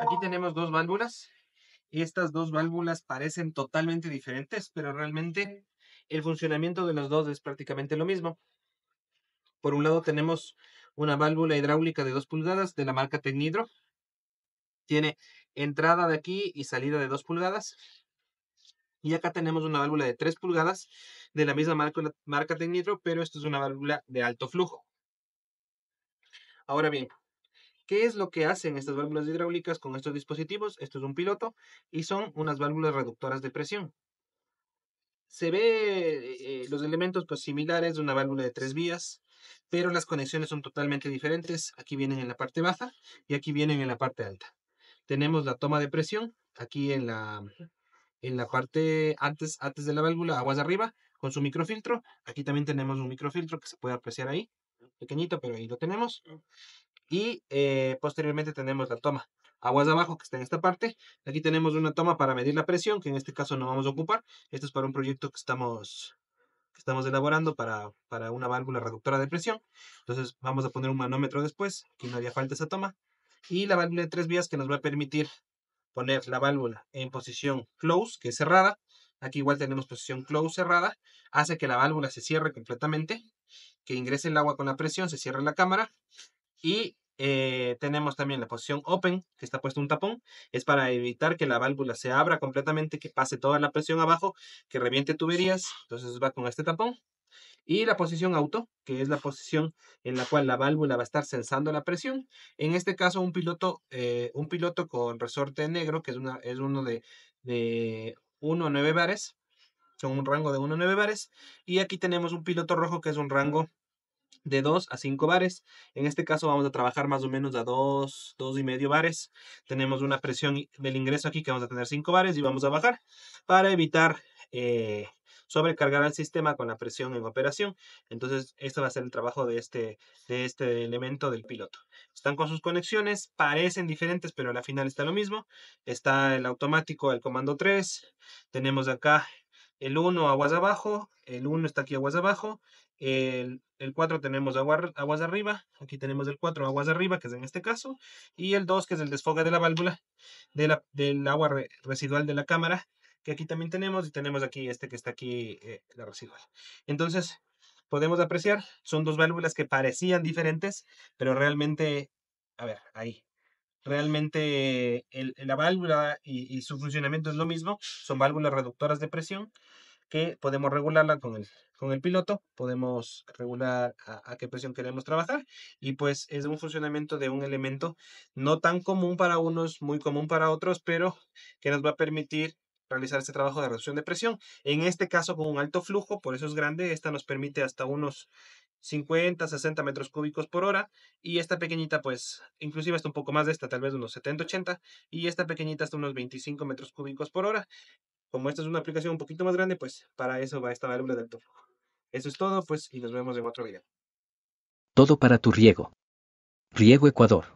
Aquí tenemos dos válvulas. Estas dos válvulas parecen totalmente diferentes, pero realmente el funcionamiento de las dos es prácticamente lo mismo. Por un lado tenemos una válvula hidráulica de 2 pulgadas de la marca Tecnidro. Tiene entrada de aquí y salida de 2 pulgadas. Y acá tenemos una válvula de 3 pulgadas de la misma marca, marca pero esto es una válvula de alto flujo. Ahora bien, ¿Qué es lo que hacen estas válvulas hidráulicas con estos dispositivos? Esto es un piloto y son unas válvulas reductoras de presión. Se ve eh, eh, los elementos pues, similares de una válvula de tres vías, pero las conexiones son totalmente diferentes. Aquí vienen en la parte baja y aquí vienen en la parte alta. Tenemos la toma de presión aquí en la, en la parte antes, antes de la válvula, aguas arriba, con su microfiltro. Aquí también tenemos un microfiltro que se puede apreciar ahí, pequeñito, pero ahí lo tenemos y eh, posteriormente tenemos la toma aguas de abajo que está en esta parte. Aquí tenemos una toma para medir la presión, que en este caso no vamos a ocupar. Esto es para un proyecto que estamos, que estamos elaborando para, para una válvula reductora de presión. Entonces vamos a poner un manómetro después, que no haría falta esa toma. Y la válvula de tres vías que nos va a permitir poner la válvula en posición close, que es cerrada. Aquí igual tenemos posición close cerrada. Hace que la válvula se cierre completamente, que ingrese el agua con la presión, se cierre la cámara y eh, tenemos también la posición open, que está puesto un tapón, es para evitar que la válvula se abra completamente, que pase toda la presión abajo, que reviente tuberías, entonces va con este tapón. Y la posición auto, que es la posición en la cual la válvula va a estar sensando la presión. En este caso, un piloto, eh, un piloto con resorte negro, que es, una, es uno de, de 1 a 9 bares, son un rango de 1 a 9 bares. Y aquí tenemos un piloto rojo, que es un rango de 2 a 5 bares. En este caso vamos a trabajar más o menos a 2, 2 y medio bares. Tenemos una presión del ingreso aquí que vamos a tener 5 bares y vamos a bajar para evitar eh, sobrecargar al sistema con la presión en operación. Entonces, esto va a ser el trabajo de este, de este elemento del piloto. Están con sus conexiones, parecen diferentes, pero al final está lo mismo. Está el automático, el comando 3. Tenemos acá el 1 aguas abajo, el 1 está aquí aguas abajo, el, 4 tenemos aguas de arriba, aquí tenemos el 4 aguas de arriba, que es en este caso, y el 2 que es el desfogue de la válvula de la, del agua residual de la cámara, que aquí también tenemos, y tenemos aquí este que está aquí, la eh, residual. Entonces, podemos apreciar, son dos válvulas que parecían diferentes, pero realmente, a ver, ahí, realmente la válvula y, su funcionamiento es lo mismo, son válvulas reductoras de presión, que podemos regularla con el, con el piloto, podemos regular a, qué presión queremos trabajar y pues es un funcionamiento de un elemento no tan común para unos, muy común para otros, pero que nos va a permitir realizar este trabajo de reducción de presión. En este caso con un alto flujo, por eso es grande, esta nos permite hasta unos 50, 60 metros cúbicos por hora y esta pequeñita pues inclusive hasta un poco más de esta, tal vez unos 70, 80 y esta pequeñita hasta unos 25 metros cúbicos por hora como esta es una aplicación un poquito más grande, pues para eso va esta válvula del topo. Eso es todo, pues, y nos vemos en otro video. Todo para tu riego. Riego Ecuador.